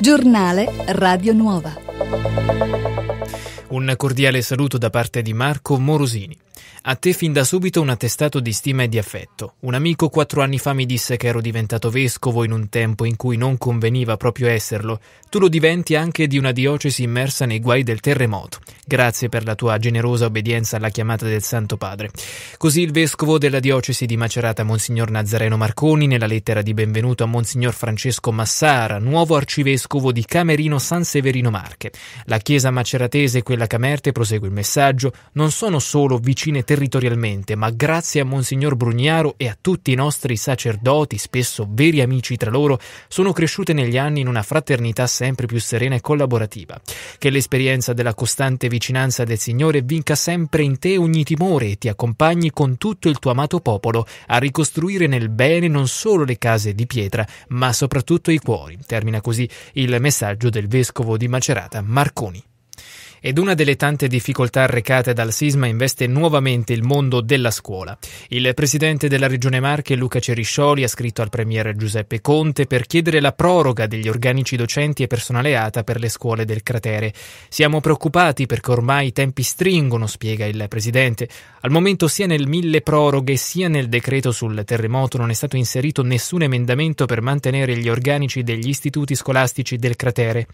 Giornale Radio Nuova. Un cordiale saluto da parte di Marco Morosini. A te fin da subito un attestato di stima e di affetto. Un amico quattro anni fa mi disse che ero diventato vescovo in un tempo in cui non conveniva proprio esserlo. Tu lo diventi anche di una diocesi immersa nei guai del terremoto. Grazie per la tua generosa obbedienza alla chiamata del Santo Padre. Così il vescovo della diocesi di Macerata, Monsignor Nazareno Marconi, nella lettera di benvenuto a Monsignor Francesco Massara, nuovo arcivescovo di Camerino San Severino Marche. La chiesa maceratese e quella camerte, prosegue il messaggio, non sono solo vicini vicine territorialmente, ma grazie a Monsignor Brugnaro e a tutti i nostri sacerdoti, spesso veri amici tra loro, sono cresciute negli anni in una fraternità sempre più serena e collaborativa. Che l'esperienza della costante vicinanza del Signore vinca sempre in te ogni timore e ti accompagni con tutto il tuo amato popolo a ricostruire nel bene non solo le case di pietra, ma soprattutto i cuori. Termina così il messaggio del vescovo di Macerata Marconi ed una delle tante difficoltà arrecate dal sisma investe nuovamente il mondo della scuola. Il presidente della Regione Marche, Luca Ceriscioli, ha scritto al premier Giuseppe Conte per chiedere la proroga degli organici docenti e personale ATA per le scuole del cratere. Siamo preoccupati perché ormai i tempi stringono, spiega il presidente. Al momento sia nel mille proroghe sia nel decreto sul terremoto non è stato inserito nessun emendamento per mantenere gli organici degli istituti scolastici del cratere.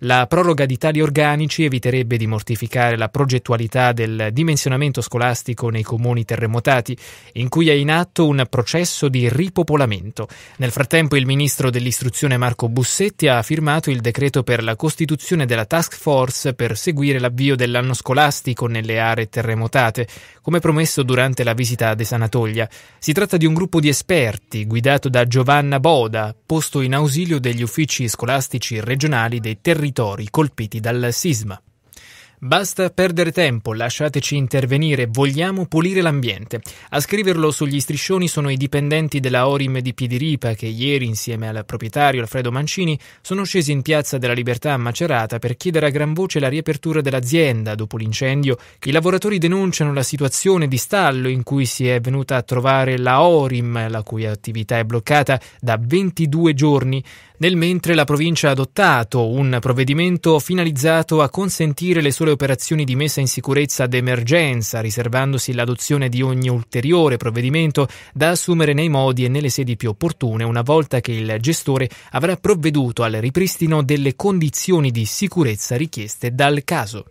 La proroga di tali organici eviterebbe di mortificare la progettualità del dimensionamento scolastico nei comuni terremotati, in cui è in atto un processo di ripopolamento. Nel frattempo il ministro dell'istruzione Marco Bussetti ha firmato il decreto per la costituzione della task force per seguire l'avvio dell'anno scolastico nelle aree terremotate, come promesso durante la visita ad Sanatoglia. Si tratta di un gruppo di esperti guidato da Giovanna Boda, posto in ausilio degli uffici scolastici regionali dei territori colpiti dal sisma. Basta perdere tempo, lasciateci intervenire, vogliamo pulire l'ambiente. A scriverlo sugli striscioni sono i dipendenti della Orim di Piediripa che ieri, insieme al proprietario Alfredo Mancini, sono scesi in piazza della Libertà a Macerata per chiedere a gran voce la riapertura dell'azienda dopo l'incendio. I lavoratori denunciano la situazione di stallo in cui si è venuta a trovare la Orim, la cui attività è bloccata da 22 giorni. Nel mentre la provincia ha adottato un provvedimento finalizzato a consentire le sole le operazioni di messa in sicurezza d'emergenza, riservandosi l'adozione di ogni ulteriore provvedimento da assumere nei modi e nelle sedi più opportune una volta che il gestore avrà provveduto al ripristino delle condizioni di sicurezza richieste dal caso.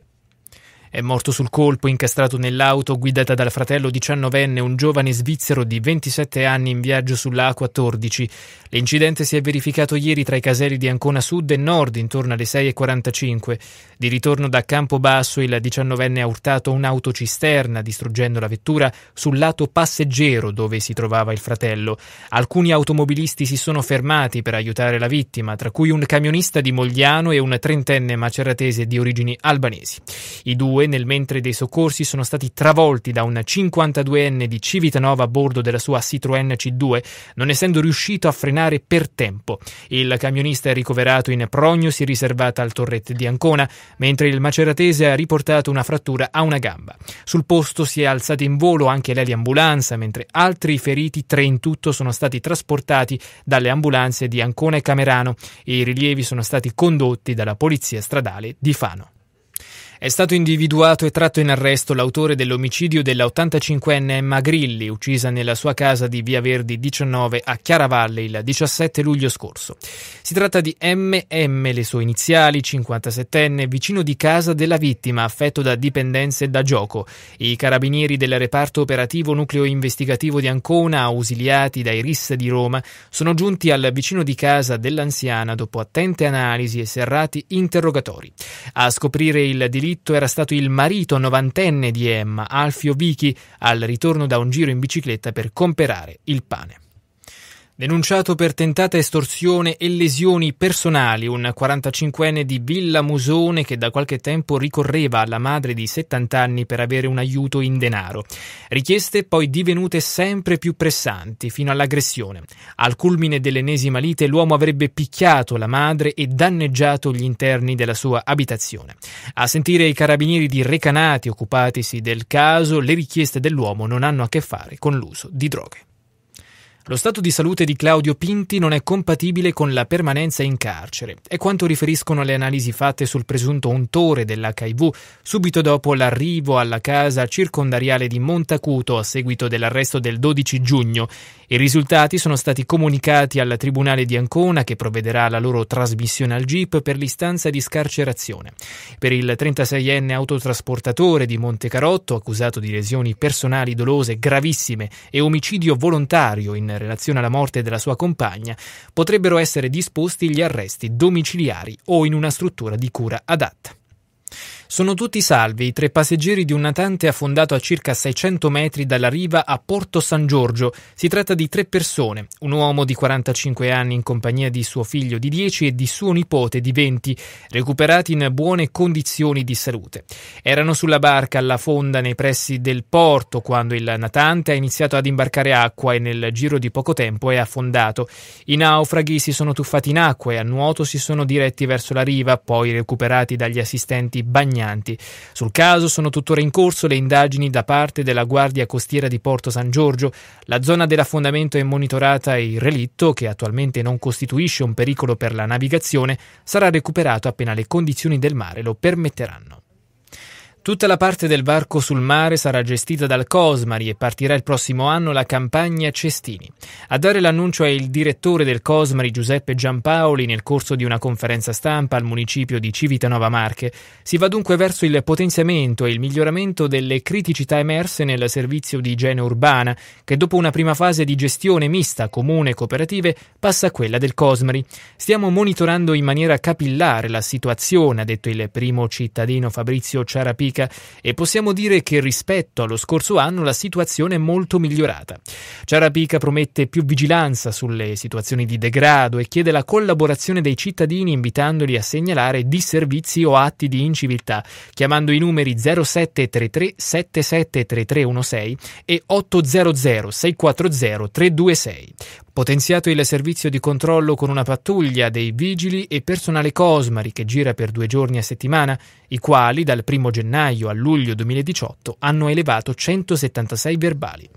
È morto sul colpo, incastrato nell'auto guidata dal fratello diciannovenne, un giovane svizzero di 27 anni in viaggio sulla A14. L'incidente si è verificato ieri tra i caseri di Ancona Sud e Nord, intorno alle 6.45. Di ritorno da Campobasso, il diciannovenne ha urtato un'autocisterna, distruggendo la vettura sul lato passeggero dove si trovava il fratello. Alcuni automobilisti si sono fermati per aiutare la vittima, tra cui un camionista di Mogliano e un trentenne maceratese di origini albanesi. I due 2002, nel mentre dei soccorsi sono stati travolti da un 52enne di Civitanova a bordo della sua Citroën C2, non essendo riuscito a frenare per tempo. Il camionista è ricoverato in prognosi riservata al Torrette di Ancona, mentre il maceratese ha riportato una frattura a una gamba. Sul posto si è alzata in volo anche l'eliambulanza, mentre altri feriti, tre in tutto, sono stati trasportati dalle ambulanze di Ancona e Camerano i rilievi sono stati condotti dalla Polizia Stradale di Fano. È stato individuato e tratto in arresto l'autore dell'omicidio della 85enne Emma Grilli, uccisa nella sua casa di Via Verdi 19 a Chiaravalle il 17 luglio scorso. Si tratta di MM, le sue iniziali, 57enne, vicino di casa della vittima, affetto da dipendenze da gioco. I carabinieri del reparto operativo nucleo investigativo di Ancona, ausiliati dai RIS di Roma, sono giunti al vicino di casa dell'anziana dopo attente analisi e serrati interrogatori. A scoprire il delitto delitto era stato il marito novantenne di Emma, Alfio Vichi, al ritorno da un giro in bicicletta per comprare il pane. Denunciato per tentata estorsione e lesioni personali, un 45enne di Villa Musone che da qualche tempo ricorreva alla madre di 70 anni per avere un aiuto in denaro. Richieste poi divenute sempre più pressanti fino all'aggressione. Al culmine dell'ennesima lite l'uomo avrebbe picchiato la madre e danneggiato gli interni della sua abitazione. A sentire i carabinieri di Recanati occupatisi del caso, le richieste dell'uomo non hanno a che fare con l'uso di droghe. Lo stato di salute di Claudio Pinti non è compatibile con la permanenza in carcere. È quanto riferiscono le analisi fatte sul presunto untore dell'HIV subito dopo l'arrivo alla casa circondariale di Montacuto a seguito dell'arresto del 12 giugno. I risultati sono stati comunicati al Tribunale di Ancona che provvederà alla loro trasmissione al GIP per l'istanza di scarcerazione. Per il 36enne autotrasportatore di Montecarotto, accusato di lesioni personali dolose gravissime e omicidio volontario in relazione alla morte della sua compagna, potrebbero essere disposti gli arresti domiciliari o in una struttura di cura adatta. Sono tutti salvi i tre passeggeri di un natante affondato a circa 600 metri dalla riva a Porto San Giorgio. Si tratta di tre persone, un uomo di 45 anni in compagnia di suo figlio di 10 e di suo nipote di 20, recuperati in buone condizioni di salute. Erano sulla barca alla fonda nei pressi del porto quando il natante ha iniziato ad imbarcare acqua e nel giro di poco tempo è affondato. I naufraghi si sono tuffati in acqua e a nuoto si sono diretti verso la riva, poi recuperati dagli assistenti bagnati consegnanti. Sul caso sono tuttora in corso le indagini da parte della Guardia Costiera di Porto San Giorgio. La zona dell'affondamento è monitorata e il relitto, che attualmente non costituisce un pericolo per la navigazione, sarà recuperato appena le condizioni del mare lo permetteranno. Tutta la parte del varco sul mare sarà gestita dal Cosmari e partirà il prossimo anno la campagna Cestini. A dare l'annuncio è il direttore del Cosmari Giuseppe Giampaoli nel corso di una conferenza stampa al municipio di Civitanova Marche. Si va dunque verso il potenziamento e il miglioramento delle criticità emerse nel servizio di igiene urbana, che dopo una prima fase di gestione mista comune e cooperative passa a quella del Cosmari. Stiamo monitorando in maniera capillare la situazione, ha detto il primo cittadino Fabrizio Ciarapica climatica e possiamo dire che rispetto allo scorso anno la situazione è molto migliorata. Ciarapica promette più vigilanza sulle situazioni di degrado e chiede la collaborazione dei cittadini invitandoli a segnalare disservizi o atti di inciviltà chiamando i numeri 0733 773316 e 800 640 326 potenziato il servizio di controllo con una pattuglia dei vigili e personale Cosmari che gira per due giorni a settimana, i quali dal 1 gennaio a luglio 2018 hanno elevato 176 verbali.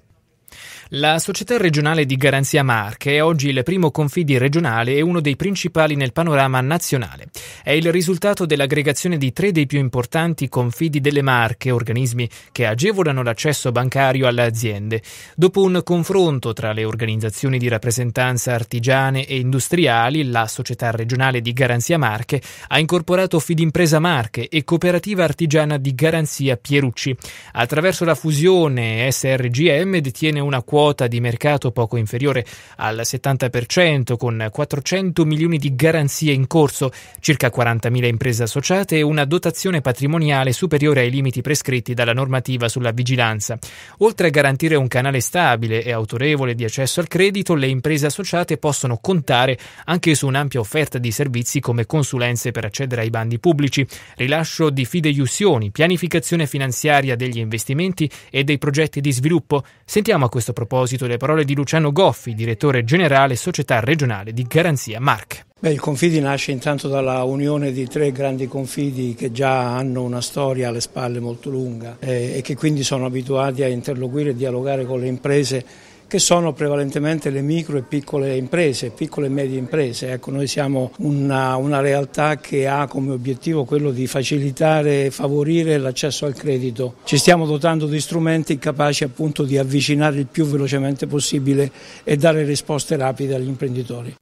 La società regionale di Garanzia Marche è oggi il primo confidi regionale e uno dei principali nel panorama nazionale. È il risultato dell'aggregazione di tre dei più importanti confidi delle Marche, organismi che agevolano l'accesso bancario alle aziende. Dopo un confronto tra le organizzazioni di rappresentanza artigiane e industriali, la società regionale di Garanzia Marche ha incorporato Fidimpresa Marche e Cooperativa Artigiana di Garanzia Pierucci. Attraverso la fusione SRGM detiene una quota quota di mercato poco inferiore al 70%, con 400 milioni di garanzie in corso, circa 40.000 imprese associate e una dotazione patrimoniale superiore ai limiti prescritti dalla normativa sulla vigilanza. Oltre a garantire un canale stabile e autorevole di accesso al credito, le imprese associate possono contare anche su un'ampia offerta di servizi come consulenze per accedere ai bandi pubblici, rilascio di fideiussioni, pianificazione finanziaria degli investimenti e dei progetti di sviluppo. Sentiamo a questo proposito proposito le parole di Luciano Goffi, direttore generale Società Regionale di Garanzia Marche. Beh, il Confidi nasce intanto dalla unione di tre grandi confidi che già hanno una storia alle spalle molto lunga eh, e che quindi sono abituati a interloquire e dialogare con le imprese che sono prevalentemente le micro e piccole imprese, piccole e medie imprese. Ecco, noi siamo una, una realtà che ha come obiettivo quello di facilitare e favorire l'accesso al credito. Ci stiamo dotando di strumenti capaci appunto di avvicinare il più velocemente possibile e dare risposte rapide agli imprenditori.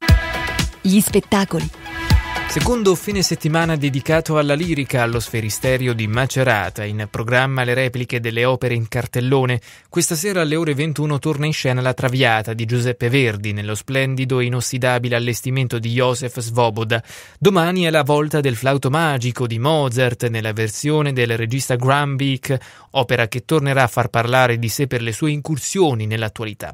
Gli spettacoli Secondo fine settimana dedicato alla lirica allo sferisterio di Macerata, in programma le repliche delle opere in cartellone, questa sera alle ore 21 torna in scena La Traviata di Giuseppe Verdi nello splendido e inossidabile allestimento di Joseph Svoboda. Domani è la volta del flauto magico di Mozart nella versione del regista Graham Beck, opera che tornerà a far parlare di sé per le sue incursioni nell'attualità.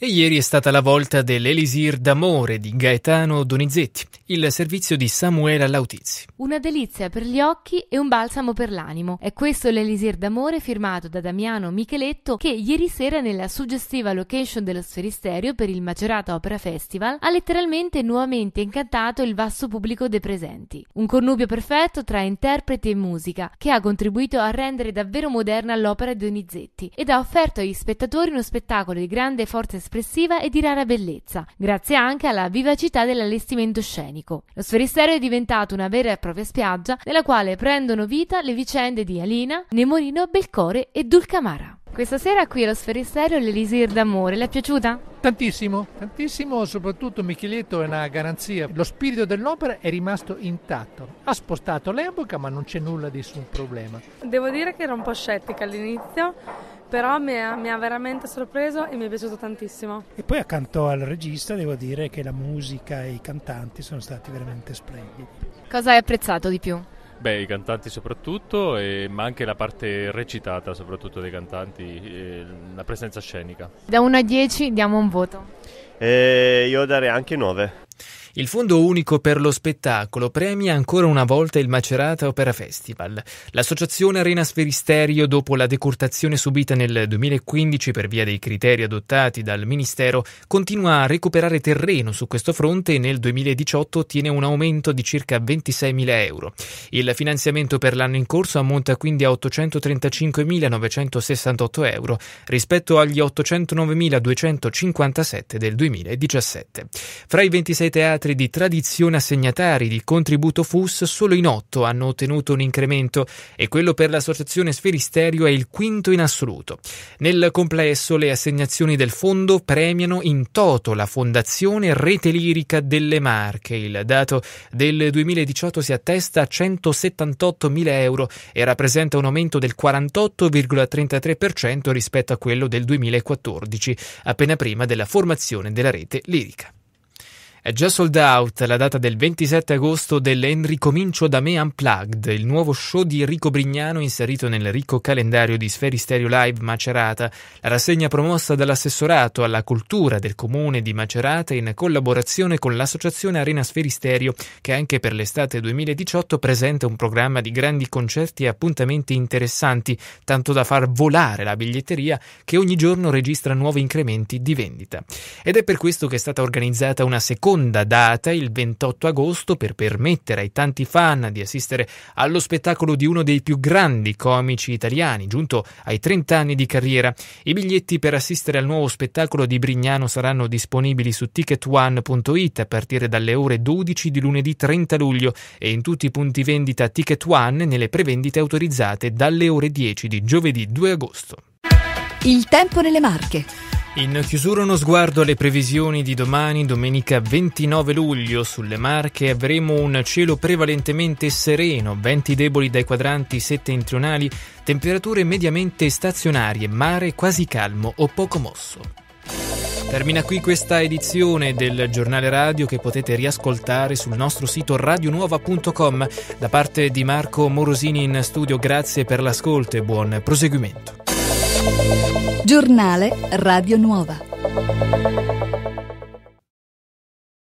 E ieri è stata la volta dell'Elisir d'amore di Gaetano Donizetti, il servizio di Samuela Lautizzi. Una delizia per gli occhi e un balsamo per l'animo. È questo l'Elisir d'amore firmato da Damiano Micheletto che ieri sera nella suggestiva location dello Sferisterio per il Macerata Opera Festival ha letteralmente nuovamente incantato il vasto pubblico dei presenti. Un connubio perfetto tra interpreti e musica che ha contribuito a rendere davvero moderna l'opera di Donizetti ed ha offerto agli spettatori uno spettacolo di grande forza e espressiva e di rara bellezza, grazie anche alla vivacità dell'allestimento scenico. Lo sferisterio è diventato una vera e propria spiaggia nella quale prendono vita le vicende di Alina, Nemorino, Belcore e Dulcamara. Questa sera qui allo Sferisterio l'Elisir d'amore, le è piaciuta? Tantissimo, tantissimo, soprattutto Micheletto è una garanzia. Lo spirito dell'opera è rimasto intatto. Ha spostato l'epoca, ma non c'è nulla di nessun problema. Devo dire che ero un po' scettica all'inizio, però mi ha, mi ha, veramente sorpreso e mi è piaciuto tantissimo. E poi accanto al regista devo dire che la musica e i cantanti sono stati veramente splendidi. Cosa hai apprezzato di più? Beh, i cantanti soprattutto, eh, ma anche la parte recitata soprattutto dei cantanti, eh, la presenza scenica. Da 1 a 10 diamo un voto. Eh, io darei anche 9. Il Fondo Unico per lo Spettacolo premia ancora una volta il Macerata Opera Festival. L'associazione Arena Sferisterio, dopo la decurtazione subita nel 2015 per via dei criteri adottati dal Ministero, continua a recuperare terreno su questo fronte e nel 2018 ottiene un aumento di circa 26.000 euro. Il finanziamento per l'anno in corso ammonta quindi a 835.968 euro rispetto agli 809.257 del 2017. Fra i 26 teatri teatri di tradizione assegnatari di contributo FUS solo in otto hanno ottenuto un incremento e quello per l'associazione Sferisterio è il quinto in assoluto. Nel complesso le assegnazioni del fondo premiano in toto la Fondazione Rete Lirica delle Marche. Il dato del 2018 si attesta a 178.000 euro e rappresenta un aumento del 48,33% rispetto a quello del 2014, appena prima della formazione della rete lirica. È già sold out la data del 27 agosto dell'Enricomincio da me Unplugged, il nuovo show di Enrico Brignano inserito nel ricco calendario di Sferi Stereo Live Macerata, la rassegna promossa dall'assessorato alla cultura del comune di Macerata in collaborazione con l'associazione Arena Sferi Stereo, che anche per l'estate 2018 presenta un programma di grandi concerti e appuntamenti interessanti, tanto da far volare la biglietteria che ogni giorno registra nuovi incrementi di vendita. Ed è per questo che è stata organizzata una seconda seconda data, il 28 agosto, per permettere ai tanti fan di assistere allo spettacolo di uno dei più grandi comici italiani, giunto ai 30 anni di carriera. I biglietti per assistere al nuovo spettacolo di Brignano saranno disponibili su ticketone.it a partire dalle ore 12 di lunedì 30 luglio e in tutti i punti vendita Ticket One nelle prevendite autorizzate dalle ore 10 di giovedì 2 agosto. Il tempo nelle Marche. In chiusura uno sguardo alle previsioni di domani, domenica 29 luglio, sulle Marche avremo un cielo prevalentemente sereno, venti deboli dai quadranti settentrionali, temperature mediamente stazionarie, mare quasi calmo o poco mosso. Termina qui questa edizione del giornale radio che potete riascoltare sul nostro sito radionuova.com. Da parte di Marco Morosini in studio grazie per l'ascolto e buon proseguimento. Giornale Radio Nuova.